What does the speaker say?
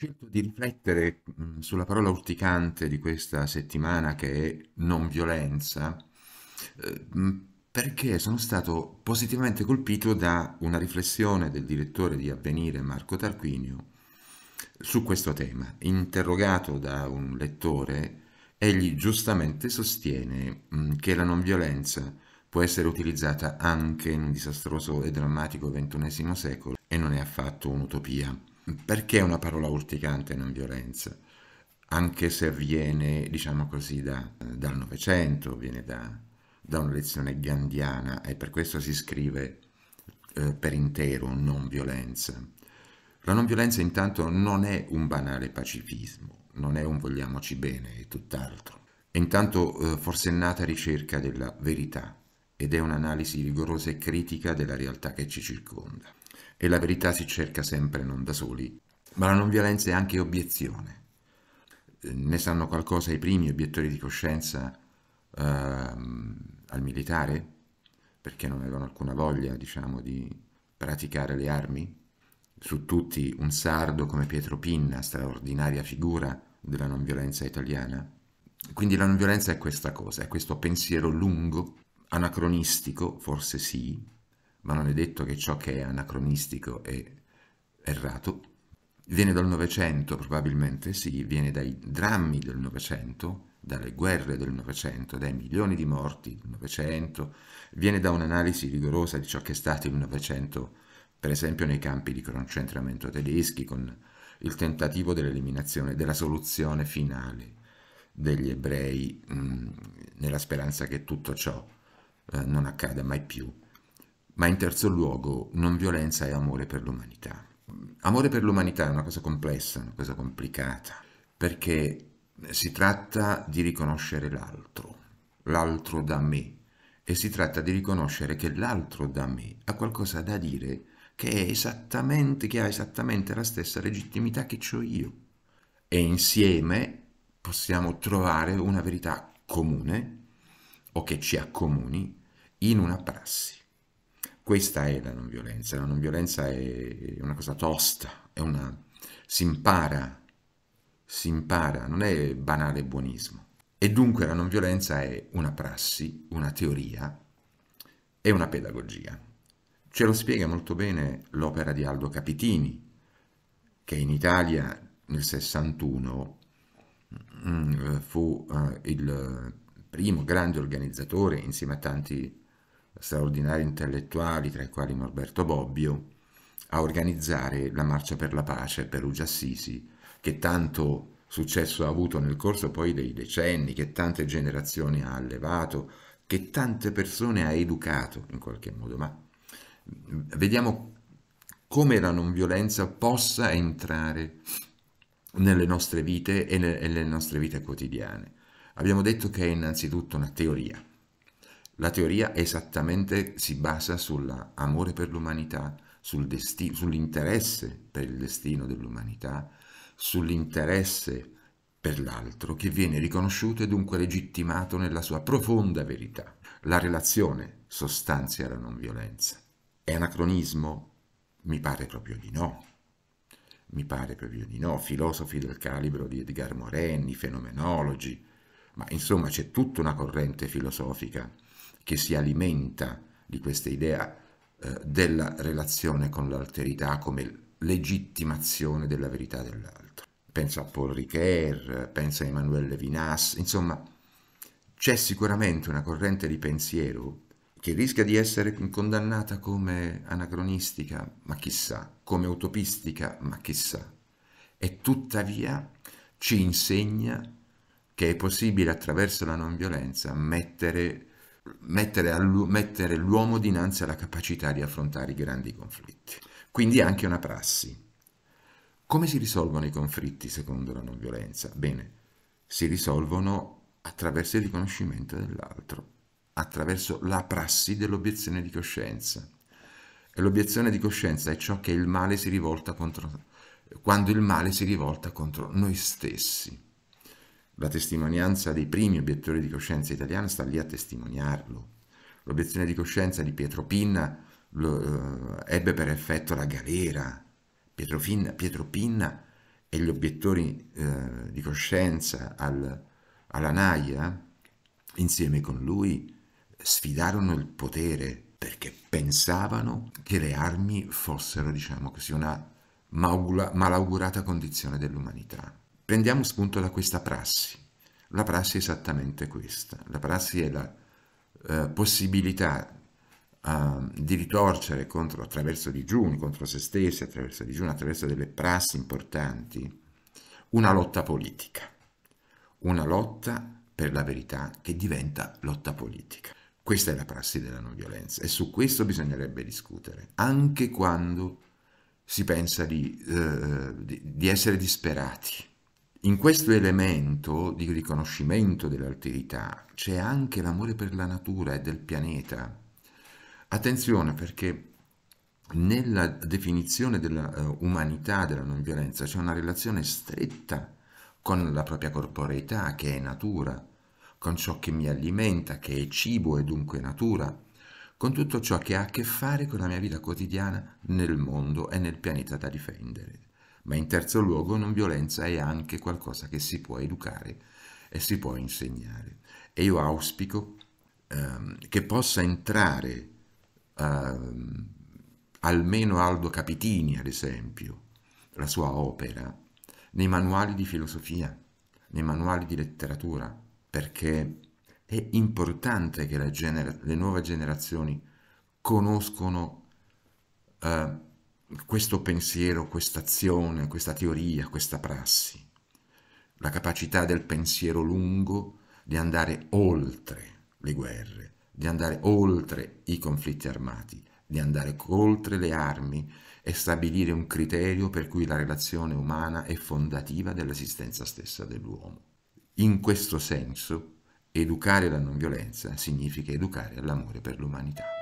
scelto di riflettere mm, sulla parola urticante di questa settimana che è non violenza eh, mm, perché sono stato positivamente colpito da una riflessione del direttore di Avvenire Marco Tarquinio su questo tema. Interrogato da un lettore, egli giustamente sostiene mm, che la non violenza può essere utilizzata anche in un disastroso e drammatico ventunesimo secolo e non è affatto un'utopia. Perché una parola urticante e non violenza? Anche se viene, diciamo così, da, dal Novecento, viene da, da, una lezione gandhiana e per questo si scrive eh, per intero non violenza. La non violenza intanto non è un banale pacifismo, non è un vogliamoci bene, è tutt'altro. È intanto eh, forsennata ricerca della verità, ed è un'analisi rigorosa e critica della realtà che ci circonda. E la verità si cerca sempre non da soli, ma la non violenza è anche obiezione. Eh, ne sanno qualcosa i primi obiettori di coscienza uh, al militare, perché non avevano alcuna voglia, diciamo, di praticare le armi. Su tutti un sardo come Pietro Pinna, straordinaria figura della non violenza italiana. Quindi la non violenza è questa cosa, è questo pensiero lungo anacronistico, forse sì, ma non è detto che ciò che è anacronistico è errato. Viene dal Novecento, probabilmente sì, viene dai drammi del Novecento, dalle guerre del Novecento, dai milioni di morti del Novecento, viene da un'analisi rigorosa di ciò che è stato il Novecento, per esempio nei campi di concentramento tedeschi, con il tentativo dell'eliminazione, della soluzione finale degli ebrei, mh, mm, nella speranza che tutto ciò eh, non accada mai più. Ma in terzo luogo, non violenza e amore per l'umanità. Amore per l'umanità è una cosa complessa, una cosa complicata, perché si tratta di riconoscere l'altro, l'altro da me, e si tratta di riconoscere che l'altro da me ha qualcosa da dire che, che ha esattamente la stessa legittimità che ho io. E insieme possiamo trovare una verità comune o che ci accomuni in una prassi. Questa è la non violenza, la non violenza è una cosa tosta, è una... si impara, si impara, non è banale buonismo. E dunque la non violenza è una prassi, una teoria e una pedagogia. Ce lo spiega molto bene l'opera di Aldo Capitini, che in Italia nel 61 mm, mm, fu eh, il primo grande organizzatore insieme a tanti straordinari intellettuali, tra i quali Norberto Bobbio, a organizzare la Marcia per la Pace Perugia-Assisi, che tanto successo ha avuto nel corso poi dei decenni, che tante generazioni ha allevato, che tante persone ha educato in qualche modo, ma vediamo come la non violenza possa entrare nelle nostre vite e nelle nostre vite quotidiane. Abbiamo detto che è innanzitutto una teoria, la teoria esattamente si basa sull'amore per l'umanità, sul sull'interesse per il destino dell'umanità, sull'interesse per l'altro che viene riconosciuto e dunque legittimato nella sua profonda verità. La relazione sostanzia la non violenza. È anacronismo? Mi pare proprio di no. Mi pare proprio di no. Filosofi del calibro di Edgar Morenni, fenomenologi, ma insomma c'è tutta una corrente filosofica che si alimenta di questa idea eh, della relazione con l'alterità come legittimazione della verità dell'altro. Penso a Paul Ricoeur, penso a Emmanuel Levinas, insomma c'è sicuramente una corrente di pensiero che rischia di essere condannata come anacronistica, ma chissà, come utopistica, ma chissà, e tuttavia ci insegna che è possibile attraverso la non violenza mettere mettere, mettere l'uomo dinanzi alla capacità di affrontare i grandi conflitti. Quindi anche una prassi. Come si risolvono i conflitti secondo la non violenza? Bene, si risolvono attraverso il riconoscimento dell'altro, attraverso la prassi dell'obiezione di coscienza. E l'obiezione di coscienza è ciò che il male si rivolta contro, quando il male si rivolta contro noi stessi. La testimonianza dei primi obiettori di coscienza italiana sta lì a testimoniarlo. L'obiezione di coscienza di Pietro Pinna lo, eh, ebbe per effetto la galera. Pietro, Finna, Pietro Pinna e gli obiettori eh, di coscienza al, alla Naia, insieme con lui, sfidarono il potere perché pensavano che le armi fossero, diciamo così, una malaugurata condizione dell'umanità. Prendiamo spunto da questa prassi. La prassi è esattamente questa. La prassi è la eh, possibilità eh, di ritorcere contro, attraverso digiuni, contro se stessi, attraverso digiuni, attraverso delle prassi importanti, una lotta politica. Una lotta per la verità che diventa lotta politica. Questa è la prassi della non violenza e su questo bisognerebbe discutere, anche quando si pensa di, eh, di, di essere disperati in questo elemento di riconoscimento dell'alterità c'è anche l'amore per la natura e del pianeta. Attenzione perché nella definizione dell'umanità, eh, umanità della non violenza c'è una relazione stretta con la propria corporeità che è natura, con ciò che mi alimenta, che è cibo e dunque natura, con tutto ciò che ha a che fare con la mia vita quotidiana nel mondo e nel pianeta da difendere ma in terzo luogo non violenza è anche qualcosa che si può educare e si può insegnare. E io auspico ehm, che possa entrare ehm, almeno Aldo Capitini, ad esempio, la sua opera, nei manuali di filosofia, nei manuali di letteratura, perché è importante che le nuove generazioni conoscono eh, questo pensiero, questa azione, questa teoria, questa prassi, la capacità del pensiero lungo di andare oltre le guerre, di andare oltre i conflitti armati, di andare oltre le armi e stabilire un criterio per cui la relazione umana è fondativa dell'esistenza stessa dell'uomo. In questo senso, educare la non violenza significa educare all'amore per l'umanità.